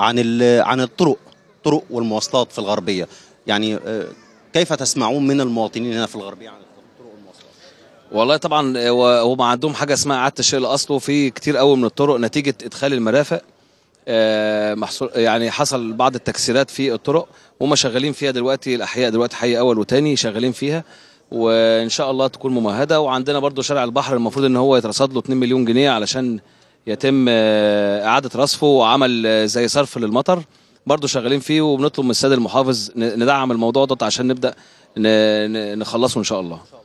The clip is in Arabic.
عن عن الطرق الطرق والمواصلات في الغربيه يعني آه، كيف تسمعون من المواطنين هنا في الغربيه عن الطرق والمواصلات والله طبعا آه، هم عندهم حاجه اسمها اعاده الشيء لاصله في كتير قوي من الطرق نتيجه ادخال المرافق آه، محصول يعني حصل بعض التكسيرات في الطرق وهم شغالين فيها دلوقتي الاحياء دلوقتي حي اول وتاني شغالين فيها وان شاء الله تكون ممهده وعندنا برضو شارع البحر المفروض ان هو يترصد له 2 مليون جنيه علشان يتم آه، اعاده رصفه وعمل آه، زي صرف للمطر برضه شغالين فيه وبنطلب من السيد المحافظ ندعم الموضوع ده عشان نبدا نخلصه ان شاء الله